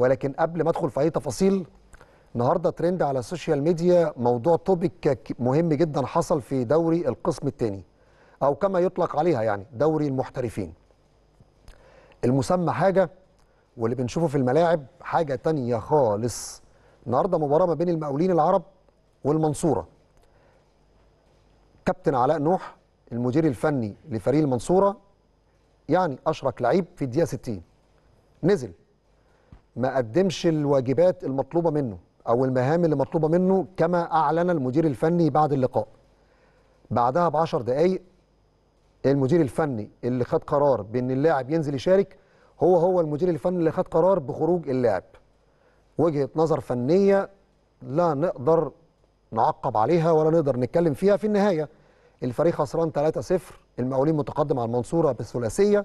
ولكن قبل ما ادخل في اي تفاصيل النهارده ترند على السوشيال ميديا موضوع توبيك مهم جدا حصل في دوري القسم الثاني او كما يطلق عليها يعني دوري المحترفين المسمى حاجه واللي بنشوفه في الملاعب حاجه تانية خالص النهارده مباراه ما بين المقاولين العرب والمنصوره كابتن علاء نوح المدير الفني لفريق المنصوره يعني اشرك لعيب في الدقيقه 60 نزل ما قدمش الواجبات المطلوبة منه أو المهام اللي مطلوبة منه كما أعلن المدير الفني بعد اللقاء بعدها بعشر دقايق المدير الفني اللي خد قرار بأن اللاعب ينزل يشارك هو هو المدير الفني اللي خد قرار بخروج اللاعب وجهة نظر فنية لا نقدر نعقب عليها ولا نقدر نتكلم فيها في النهاية الفريق خسران 3-0 المقاولين متقدم على المنصورة بالثلاثية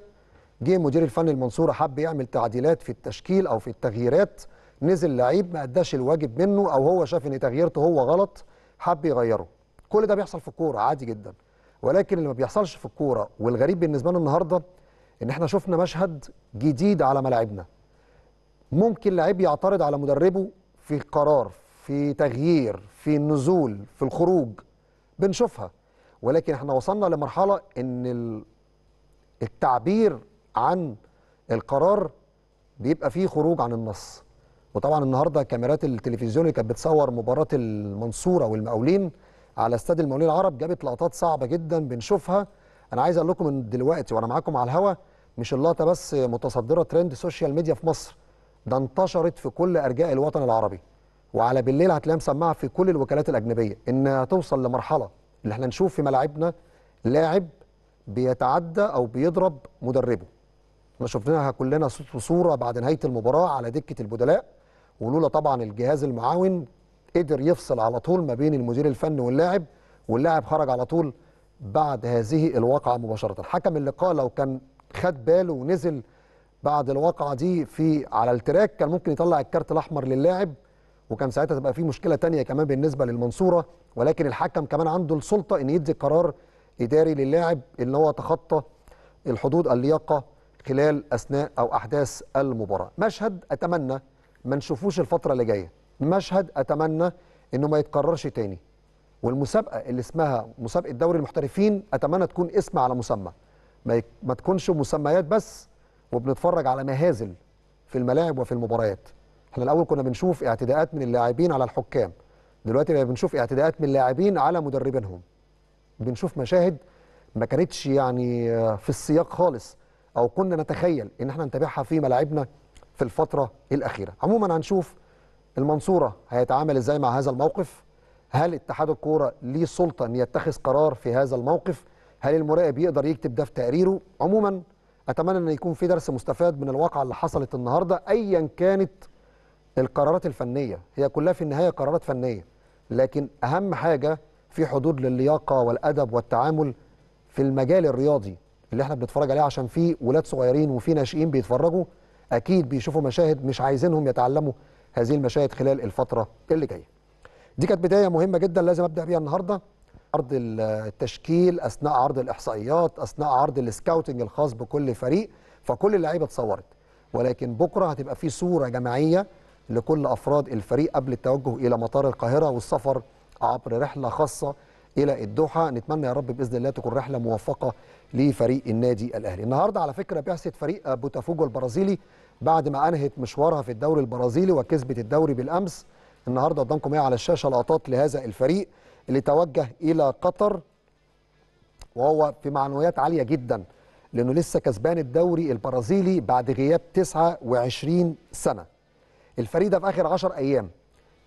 جه مدير الفني المنصوره حب يعمل تعديلات في التشكيل او في التغييرات نزل لعيب ما اداش الواجب منه او هو شاف ان تغييرته هو غلط حب يغيره كل ده بيحصل في الكوره عادي جدا ولكن اللي ما بيحصلش في الكوره والغريب بالنسبه لنا النهارده ان احنا شفنا مشهد جديد على ملاعبنا ممكن لعيب يعترض على مدربه في قرار في تغيير في النزول في الخروج بنشوفها ولكن احنا وصلنا لمرحله ان التعبير عن القرار بيبقى فيه خروج عن النص وطبعا النهارده كاميرات التلفزيون اللي كانت بتصور مباراه المنصوره والمقاولين على استاد المقاولين العرب جابت لقطات صعبه جدا بنشوفها انا عايز اقول لكم ان دلوقتي وانا معاكم على الهوا مش اللقطه بس متصدره ترند سوشيال ميديا في مصر ده انتشرت في كل ارجاء الوطن العربي وعلى بالليل هتلاقيها مسمعه في كل الوكالات الاجنبيه انها توصل لمرحله اللي احنا نشوف في ملاعبنا لاعب بيتعدى او بيضرب مدربه احنا شفناها كلنا صوت وصوره بعد نهايه المباراه على دكه البدلاء ولولا طبعا الجهاز المعاون قدر يفصل على طول ما بين المدير الفني واللاعب واللاعب خرج على طول بعد هذه الواقعه مباشره حكم اللقاء لو كان خد باله ونزل بعد الواقعه دي في على التراك كان ممكن يطلع الكارت الاحمر للاعب وكان ساعتها تبقى في مشكله تانية كمان بالنسبه للمنصوره ولكن الحكم كمان عنده السلطه ان يدي قرار اداري للاعب اللي هو تخطى الحدود اللياقه خلال اثناء او احداث المباراه مشهد اتمنى ما نشوفوش الفتره اللي جايه مشهد اتمنى انه ما يتكررش تاني والمسابقه اللي اسمها مسابقه دوري المحترفين اتمنى تكون اسم على مسمى ما, يك... ما تكونش مسميات بس وبنتفرج على مهازل في الملاعب وفي المباريات احنا الاول كنا بنشوف اعتداءات من اللاعبين على الحكام دلوقتي بقى بنشوف اعتداءات من اللاعبين على مدربينهم بنشوف مشاهد ما كانتش يعني في السياق خالص او كنا نتخيل ان احنا نتابعها في ملاعبنا في الفتره الاخيره عموما هنشوف المنصوره هيتعامل ازاي مع هذا الموقف هل اتحاد الكوره ليه سلطه ان يتخذ قرار في هذا الموقف هل المراقب يقدر يكتب ده في تقريره عموما اتمنى ان يكون في درس مستفاد من الواقعه اللي حصلت النهارده ايا كانت القرارات الفنيه هي كلها في النهايه قرارات فنيه لكن اهم حاجه في حدود للياقه والادب والتعامل في المجال الرياضي اللي احنا بنتفرج عليه عشان في ولاد صغيرين وفي ناشئين بيتفرجوا اكيد بيشوفوا مشاهد مش عايزينهم يتعلموا هذه المشاهد خلال الفتره اللي جايه دي كانت بدايه مهمه جدا لازم ابدا بيها النهارده عرض التشكيل اثناء عرض الاحصائيات اثناء عرض السكاوتنج الخاص بكل فريق فكل اللعيبه اتصورت ولكن بكره هتبقى في صوره جماعيه لكل افراد الفريق قبل التوجه الى مطار القاهره والسفر عبر رحله خاصه الى الدوحه نتمنى يا رب باذن الله تكون رحله موفقه لفريق النادي الاهلي النهارده على فكره بعثه فريق بوتافوجو البرازيلي بعد ما انهت مشوارها في الدوري البرازيلي وكسبت الدوري بالامس النهارده قدامكم ايه على الشاشه لقطات لهذا الفريق اللي توجه الى قطر وهو في معنويات عاليه جدا لانه لسه كسبان الدوري البرازيلي بعد غياب 29 سنه الفريق ده في اخر 10 ايام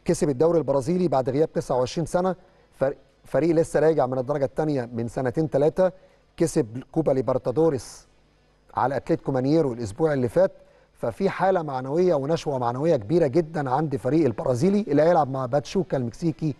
كسب الدوري البرازيلي بعد غياب 29 سنه فريق لسه راجع من الدرجه الثانيه من سنتين ثلاثه كسب كوبا ليبرتادوريس على اتلتيكو مانييرو الاسبوع اللي فات ففي حاله معنويه ونشوه معنويه كبيره جدا عند فريق البرازيلي اللي هيلعب مع باتشوكا المكسيكي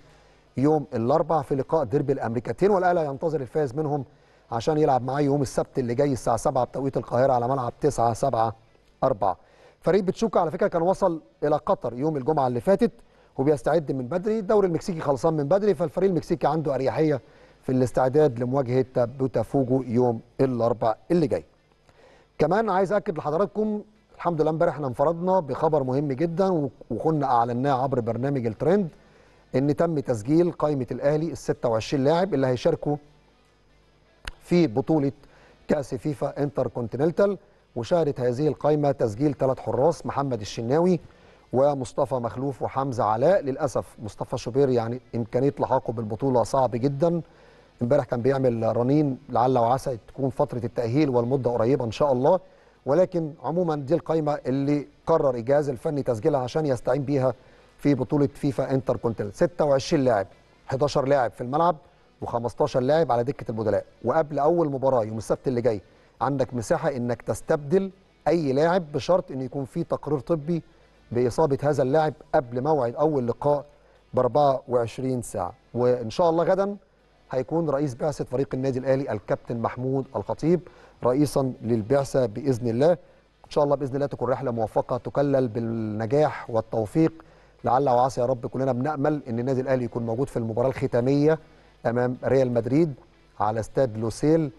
يوم الاربع في لقاء ديربي الامريكتين والاهلي ينتظر الفائز منهم عشان يلعب معاه يوم السبت اللي جاي الساعه 7 بتوقيت القاهره على ملعب 9 7 4 فريق باتشوكا على فكره كان وصل الى قطر يوم الجمعه اللي فاتت وبيستعد من بدري الدوري المكسيكي خلصان من بدري فالفريق المكسيكي عنده اريحيه في الاستعداد لمواجهه بوتافوجو يوم الاربعاء اللي جاي كمان عايز اكد لحضراتكم الحمد لله امبارح احنا انفردنا بخبر مهم جدا وكنا اعلناه عبر برنامج الترند ان تم تسجيل قائمه الاهلي ال 26 لاعب اللي هيشاركوا في بطوله كاس فيفا انتر كونتيننتال وشهدت هذه القائمه تسجيل ثلاث حراس محمد الشناوي ومصطفى مخلوف وحمزه علاء للاسف مصطفى شوبير يعني امكانيه لحاقه بالبطوله صعب جدا امبارح كان بيعمل رنين لعل وعسى تكون فتره التاهيل والمده قريبه ان شاء الله ولكن عموما دي القائمه اللي قرر الجهاز الفني تسجيلها عشان يستعين بيها في بطوله فيفا انتر كونتيننت 26 لاعب 11 لاعب في الملعب و15 لاعب على دكه البدلاء وقبل اول مباراه يوم السبت اللي جاي عندك مساحه انك تستبدل اي لاعب بشرط ان يكون في تقرير طبي باصابه هذا اللاعب قبل موعد اول لقاء ب 24 ساعه وان شاء الله غدا هيكون رئيس بعثه فريق النادي الاهلي الكابتن محمود الخطيب رئيسا للبعثه باذن الله ان شاء الله باذن الله تكون رحله موفقه تكلل بالنجاح والتوفيق لعل وعسى يا رب كلنا بنامل ان النادي الاهلي يكون موجود في المباراه الختاميه امام ريال مدريد على استاد لوسيل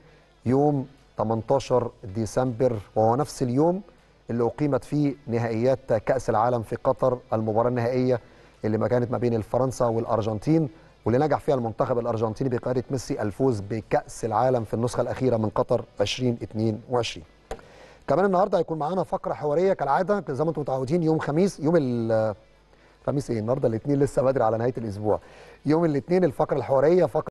يوم 18 ديسمبر وهو نفس اليوم اللي أقيمت فيه نهائيات كأس العالم في قطر المباراة النهائية اللي ما كانت ما بين فرنسا والأرجنتين واللي نجح فيها المنتخب الأرجنتيني بقيادة ميسي الفوز بكأس العالم في النسخة الأخيرة من قطر 2022 كمان النهارده هيكون معانا فقره حواريه كالعاده زي ما انتم متعودين يوم خميس يوم الخميس ايه النهارده الاثنين لسه بدري على نهايه الاسبوع يوم الاثنين الفقره الحواريه فقره